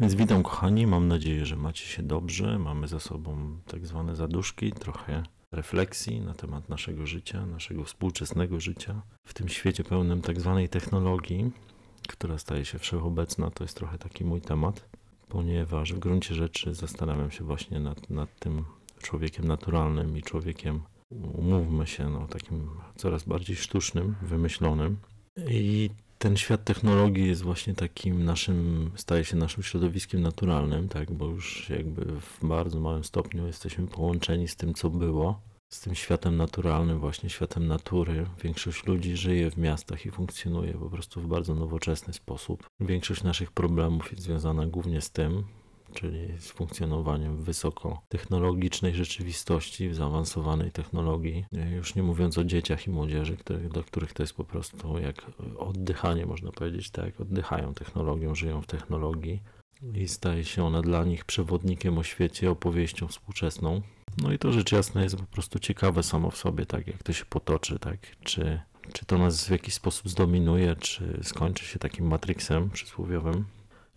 Więc witam kochani, mam nadzieję, że macie się dobrze. Mamy za sobą tak zwane zaduszki, trochę refleksji na temat naszego życia, naszego współczesnego życia w tym świecie pełnym tak zwanej technologii, która staje się wszechobecna. To jest trochę taki mój temat, ponieważ w gruncie rzeczy zastanawiam się właśnie nad, nad tym człowiekiem naturalnym i człowiekiem, umówmy się, no, takim coraz bardziej sztucznym, wymyślonym. I ten świat technologii jest właśnie takim naszym, staje się naszym środowiskiem naturalnym, tak, bo już jakby w bardzo małym stopniu jesteśmy połączeni z tym, co było, z tym światem naturalnym, właśnie światem natury. Większość ludzi żyje w miastach i funkcjonuje po prostu w bardzo nowoczesny sposób. Większość naszych problemów jest związana głównie z tym, czyli z funkcjonowaniem wysokotechnologicznej rzeczywistości, w zaawansowanej technologii. Już nie mówiąc o dzieciach i młodzieży, których, do których to jest po prostu jak oddychanie, można powiedzieć, tak, oddychają technologią, żyją w technologii i staje się ona dla nich przewodnikiem o świecie, opowieścią współczesną. No i to rzecz jasna jest po prostu ciekawe samo w sobie, tak jak to się potoczy, tak, czy, czy to nas w jakiś sposób zdominuje, czy skończy się takim matriksem przysłowiowym.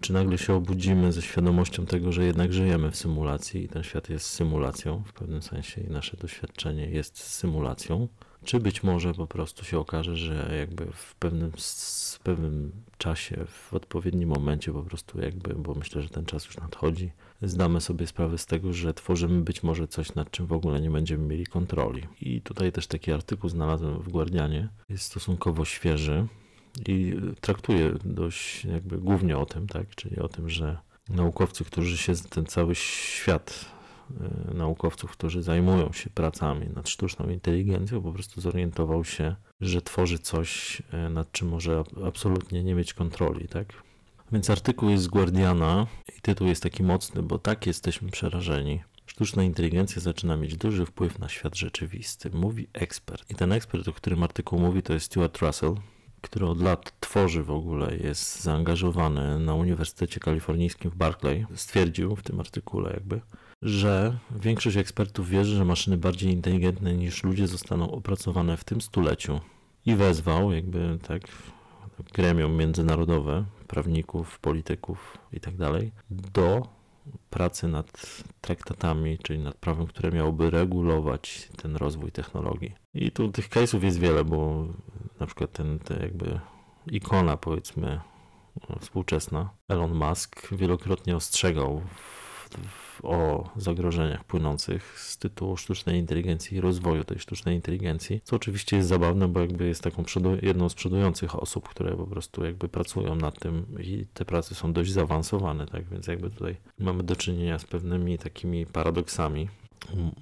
Czy nagle się obudzimy ze świadomością tego, że jednak żyjemy w symulacji i ten świat jest symulacją w pewnym sensie i nasze doświadczenie jest symulacją? Czy być może po prostu się okaże, że jakby w pewnym, w pewnym czasie, w odpowiednim momencie po prostu jakby, bo myślę, że ten czas już nadchodzi, zdamy sobie sprawę z tego, że tworzymy być może coś, nad czym w ogóle nie będziemy mieli kontroli. I tutaj też taki artykuł znalazłem w Guardianie, jest stosunkowo świeży, i y, traktuje dość jakby głównie o tym, tak? czyli o tym, że naukowcy, którzy się ten cały świat y, naukowców, którzy zajmują się pracami nad sztuczną inteligencją, po prostu zorientował się, że tworzy coś, y, nad czym może absolutnie nie mieć kontroli, tak? Więc artykuł jest z Guardiana i tytuł jest taki mocny, bo tak jesteśmy przerażeni. Sztuczna inteligencja zaczyna mieć duży wpływ na świat rzeczywisty, mówi ekspert. I ten ekspert, o którym artykuł mówi, to jest Stuart Russell, który od lat tworzy w ogóle, jest zaangażowany na Uniwersytecie Kalifornijskim w Berkeley, stwierdził w tym artykule jakby, że większość ekspertów wierzy, że maszyny bardziej inteligentne niż ludzie zostaną opracowane w tym stuleciu i wezwał jakby tak gremium międzynarodowe, prawników, polityków itd. Tak do pracy nad traktatami, czyli nad prawem, które miałoby regulować ten rozwój technologii. I tu tych case'ów jest wiele, bo na przykład ten, ten jakby ikona powiedzmy e, współczesna, Elon Musk wielokrotnie ostrzegał o zagrożeniach płynących z tytułu sztucznej inteligencji i rozwoju tej sztucznej inteligencji, co oczywiście jest zabawne, bo jakby jest taką jedną z przodujących osób, które po prostu jakby pracują nad tym i te prace są dość zaawansowane, tak więc jakby tutaj mamy do czynienia z pewnymi takimi paradoksami,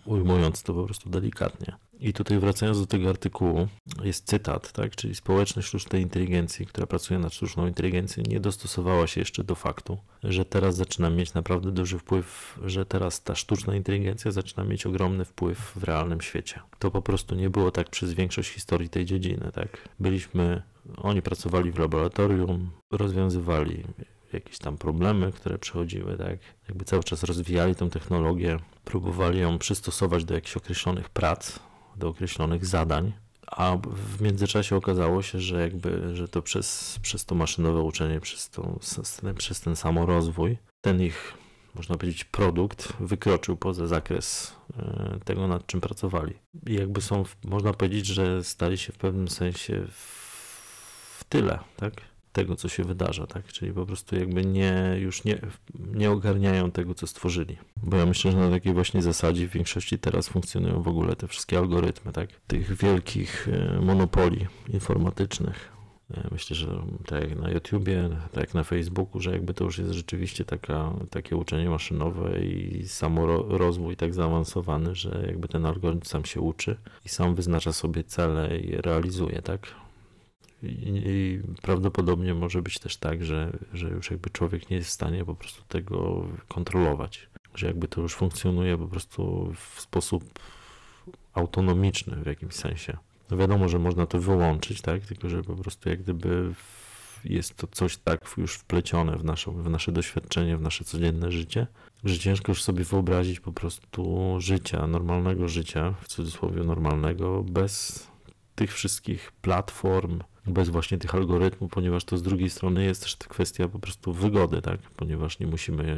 ujmując to po prostu delikatnie. I tutaj wracając do tego artykułu, jest cytat, tak? czyli społeczność sztucznej inteligencji, która pracuje nad sztuczną inteligencją, nie dostosowała się jeszcze do faktu, że teraz zaczyna mieć naprawdę duży wpływ, że teraz ta sztuczna inteligencja zaczyna mieć ogromny wpływ w realnym świecie. To po prostu nie było tak przez większość historii tej dziedziny. Tak? Byliśmy, oni pracowali w laboratorium, rozwiązywali jakieś tam problemy, które przechodziły, tak? Jakby cały czas rozwijali tą technologię, próbowali ją przystosować do jakichś określonych prac, do określonych zadań, a w międzyczasie okazało się, że jakby, że to przez, przez to maszynowe uczenie, przez, przez ten samorozwój, ten ich, można powiedzieć, produkt wykroczył poza zakres e, tego, nad czym pracowali. I jakby są, można powiedzieć, że stali się w pewnym sensie w, w tyle, tak? tego, co się wydarza, tak? Czyli po prostu jakby nie, już nie, nie ogarniają tego, co stworzyli. Bo ja myślę, że na takiej właśnie zasadzie w większości teraz funkcjonują w ogóle te wszystkie algorytmy, tak? Tych wielkich e, monopoli informatycznych. E, myślę, że tak jak na YouTubie, tak jak na Facebooku, że jakby to już jest rzeczywiście taka, takie uczenie maszynowe i samorozwój tak zaawansowany, że jakby ten algorytm sam się uczy i sam wyznacza sobie cele i realizuje, tak? i, i prawdopodobnie może być też tak, że, że już jakby człowiek nie jest w stanie po prostu tego kontrolować, że jakby to już funkcjonuje po prostu w sposób autonomiczny w jakimś sensie. No wiadomo, że można to wyłączyć, tak? Tylko, że po prostu jak gdyby jest to coś tak już wplecione w, naszą, w nasze doświadczenie, w nasze codzienne życie, że ciężko już sobie wyobrazić po prostu życia, normalnego życia, w cudzysłowie normalnego, bez tych wszystkich platform, bez właśnie tych algorytmów, ponieważ to z drugiej strony jest też kwestia po prostu wygody, tak? ponieważ nie musimy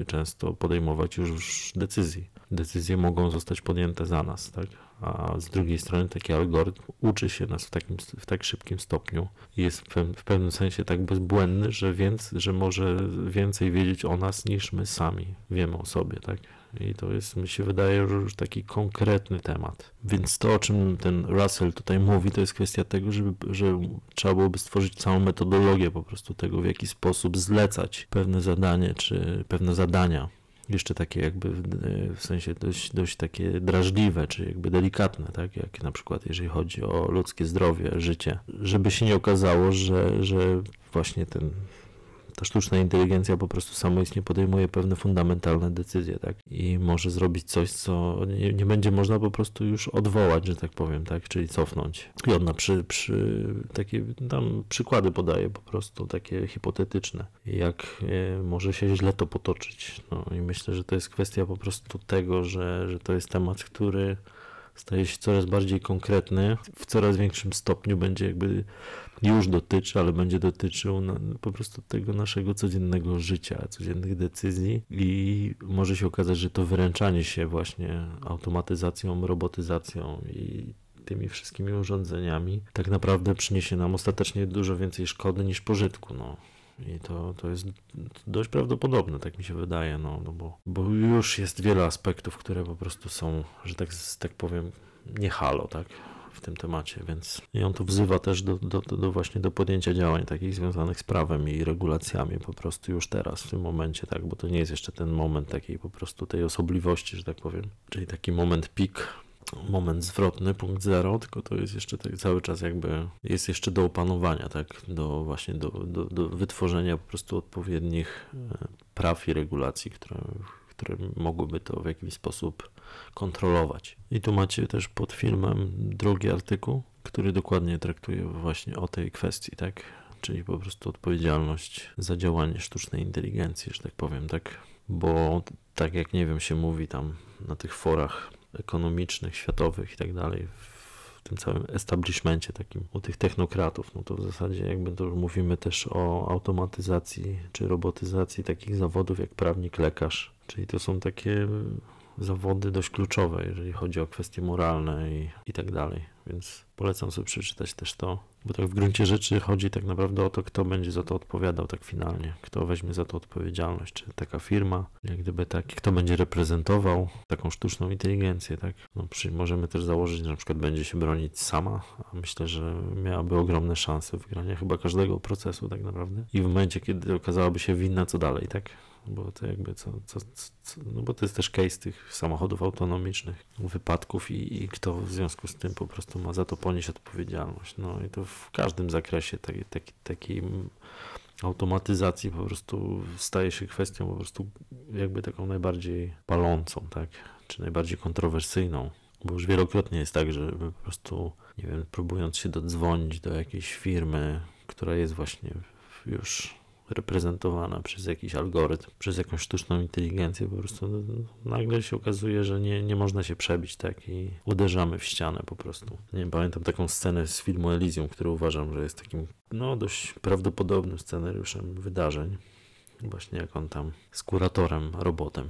e, często podejmować już decyzji. Decyzje mogą zostać podjęte za nas, tak? a z drugiej strony taki algorytm uczy się nas w, takim, w tak szybkim stopniu i jest w, pewnym sensie tak bezbłędny, że, więc, że może więcej wiedzieć o nas niż my sami wiemy o sobie, tak? I to jest, mi się wydaje, już taki konkretny temat. Więc to, o czym ten Russell tutaj mówi, to jest kwestia tego, żeby, że trzeba byłoby stworzyć całą metodologię po prostu tego, w jaki sposób zlecać pewne zadanie czy pewne zadania jeszcze takie jakby e, w sensie dość, dość takie drażliwe, czy jakby delikatne, tak? jak na przykład jeżeli chodzi o ludzkie zdrowie, życie, żeby się nie okazało, że, że właśnie ten ta sztuczna inteligencja po prostu samoistnie podejmuje pewne fundamentalne decyzje, tak? I może zrobić coś, co nie, nie będzie można po prostu już odwołać, że tak powiem, tak? Czyli cofnąć. I ona przy, przy takie tam przykłady podaje po prostu, takie hipotetyczne, jak e, może się źle to potoczyć. No i myślę, że to jest kwestia po prostu tego, że, że to jest temat, który staje się coraz bardziej konkretny, w coraz większym stopniu będzie jakby już dotyczy, ale będzie dotyczył po prostu tego naszego codziennego życia, codziennych decyzji i może się okazać, że to wyręczanie się właśnie automatyzacją, robotyzacją i tymi wszystkimi urządzeniami tak naprawdę przyniesie nam ostatecznie dużo więcej szkody niż pożytku. No. I to, to jest dość prawdopodobne, tak mi się wydaje, no, no bo, bo już jest wiele aspektów, które po prostu są, że tak, tak powiem, nie halo, tak? w tym temacie, więc i on to wzywa też do, do, do, właśnie do podjęcia działań takich związanych z prawem i regulacjami po prostu już teraz, w tym momencie, tak, bo to nie jest jeszcze ten moment takiej po prostu tej osobliwości, że tak powiem, czyli taki moment pik, moment zwrotny, punkt zero, tylko to jest jeszcze tak cały czas jakby, jest jeszcze do opanowania, tak, do właśnie do, do, do wytworzenia po prostu odpowiednich e, praw i regulacji, które, które mogłyby to w jakiś sposób kontrolować. I tu macie też pod filmem drugi artykuł, który dokładnie traktuje właśnie o tej kwestii, tak, czyli po prostu odpowiedzialność za działanie sztucznej inteligencji, że tak powiem, tak, bo tak jak nie wiem, się mówi tam na tych forach ekonomicznych, światowych i tak dalej, w tym całym establishmencie takim u tych technokratów, no to w zasadzie jakby to mówimy też o automatyzacji czy robotyzacji takich zawodów jak prawnik, lekarz, czyli to są takie zawody dość kluczowe, jeżeli chodzi o kwestie moralne i, i tak dalej więc polecam sobie przeczytać też to, bo tak w gruncie rzeczy chodzi tak naprawdę o to, kto będzie za to odpowiadał tak finalnie, kto weźmie za to odpowiedzialność, czy taka firma, jak gdyby tak, kto będzie reprezentował taką sztuczną inteligencję, tak. No, przy, możemy też założyć, że na przykład będzie się bronić sama, a myślę, że miałaby ogromne szanse wygrania chyba każdego procesu tak naprawdę i w momencie, kiedy okazałaby się winna, co dalej, tak bo to jakby co, co, co, no bo to jest też case tych samochodów autonomicznych, wypadków i, i kto w związku z tym po prostu ma za to ponieść odpowiedzialność. No i to w każdym zakresie taki, taki, takiej automatyzacji po prostu staje się kwestią po prostu jakby taką najbardziej palącą, tak, czy najbardziej kontrowersyjną bo już wielokrotnie jest tak, że po prostu, nie wiem, próbując się dodzwonić do jakiejś firmy, która jest właśnie już reprezentowana przez jakiś algorytm, przez jakąś sztuczną inteligencję. Po prostu no, nagle się okazuje, że nie, nie można się przebić tak i uderzamy w ścianę po prostu. Nie pamiętam taką scenę z filmu Elysium, który uważam, że jest takim no, dość prawdopodobnym scenariuszem wydarzeń. Właśnie jak on tam z kuratorem, robotem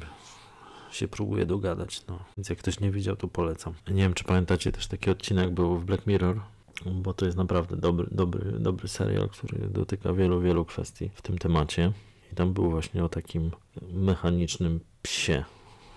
się próbuje dogadać. No. Więc jak ktoś nie widział, to polecam. Nie wiem, czy pamiętacie, też taki odcinek był w Black Mirror, bo to jest naprawdę dobry, dobry, dobry serial, który dotyka wielu, wielu kwestii w tym temacie. I tam był właśnie o takim mechanicznym psie,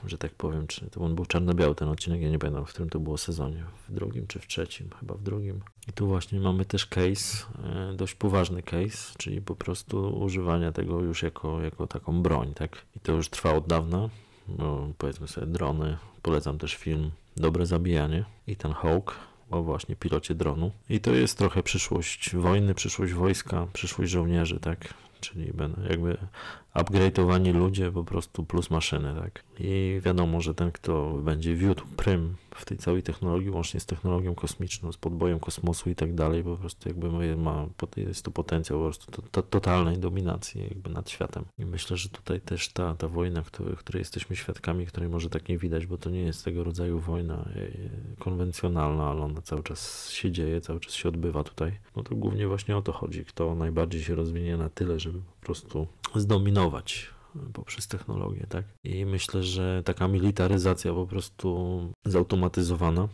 że tak powiem, czy to on był czarno-biały ten odcinek, ja nie pamiętam, w którym to było sezonie, w drugim czy w trzecim, chyba w drugim. I tu właśnie mamy też case, e, dość poważny case, czyli po prostu używania tego już jako, jako taką broń, tak? I to już trwa od dawna, No powiedzmy sobie drony, polecam też film Dobre Zabijanie, i ten Hawk, o właśnie pilocie dronu. I to jest trochę przyszłość wojny, przyszłość wojska, przyszłość żołnierzy, tak? Czyli będą jakby upgrade'owani ludzie po prostu plus maszyny, tak? I wiadomo, że ten, kto będzie wiódł prym w tej całej technologii, łącznie z technologią kosmiczną, z podbojem kosmosu i tak dalej, po prostu jakby ma, jest to potencjał po prostu to, to, totalnej dominacji jakby nad światem. I myślę, że tutaj też ta, ta wojna, który, której jesteśmy świadkami, której może tak nie widać, bo to nie jest tego rodzaju wojna e, e, konwencjonalna, ale ona cały czas się dzieje, cały czas się odbywa tutaj. No to głównie właśnie o to chodzi, kto najbardziej się rozwinie na tyle, żeby po prostu zdominować poprzez technologię, tak? I myślę, że taka militaryzacja po prostu zautomatyzowana,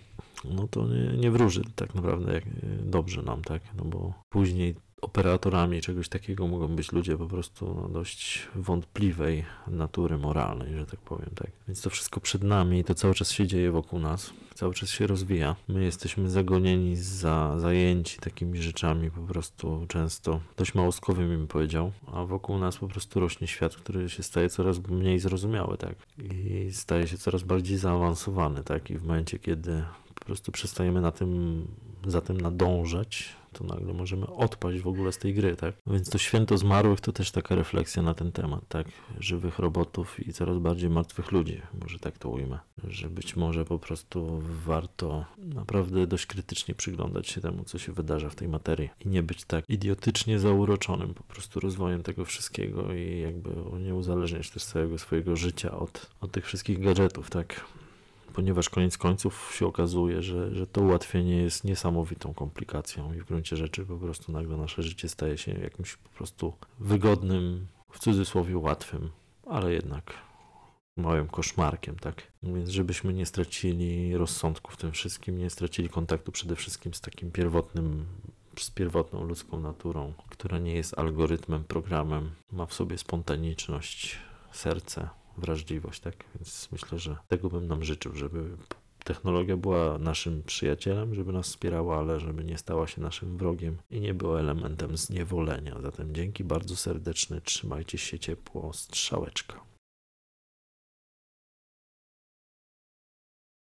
no to nie, nie wróży tak naprawdę e, dobrze nam, tak? No bo później operatorami czegoś takiego mogą być ludzie po prostu no, dość wątpliwej natury moralnej, że tak powiem. Tak. Więc to wszystko przed nami, to cały czas się dzieje wokół nas, cały czas się rozwija. My jesteśmy zagonieni, za, zajęci takimi rzeczami po prostu często dość małostkowymi bym powiedział, a wokół nas po prostu rośnie świat, który się staje coraz mniej zrozumiały, tak. I staje się coraz bardziej zaawansowany, tak. I w momencie, kiedy po prostu przestajemy na tym, za tym nadążać, to nagle możemy odpaść w ogóle z tej gry, tak? Więc to święto zmarłych to też taka refleksja na ten temat, tak? Żywych robotów i coraz bardziej martwych ludzi, może tak to ujmę, że być może po prostu warto naprawdę dość krytycznie przyglądać się temu, co się wydarza w tej materii i nie być tak idiotycznie zauroczonym po prostu rozwojem tego wszystkiego i jakby nie uzależniać też całego swojego życia od, od tych wszystkich gadżetów, tak? ponieważ koniec końców się okazuje, że, że to ułatwienie jest niesamowitą komplikacją i w gruncie rzeczy po prostu nagle nasze życie staje się jakimś po prostu wygodnym, w cudzysłowie łatwym, ale jednak małym koszmarkiem, tak? Więc żebyśmy nie stracili rozsądku w tym wszystkim, nie stracili kontaktu przede wszystkim z takim pierwotnym z pierwotną ludzką naturą, która nie jest algorytmem, programem, ma w sobie spontaniczność, serce, wrażliwość, tak? Więc myślę, że tego bym nam życzył, żeby technologia była naszym przyjacielem, żeby nas wspierała, ale żeby nie stała się naszym wrogiem i nie była elementem zniewolenia. Zatem dzięki bardzo serdeczne, trzymajcie się ciepło, strzałeczka.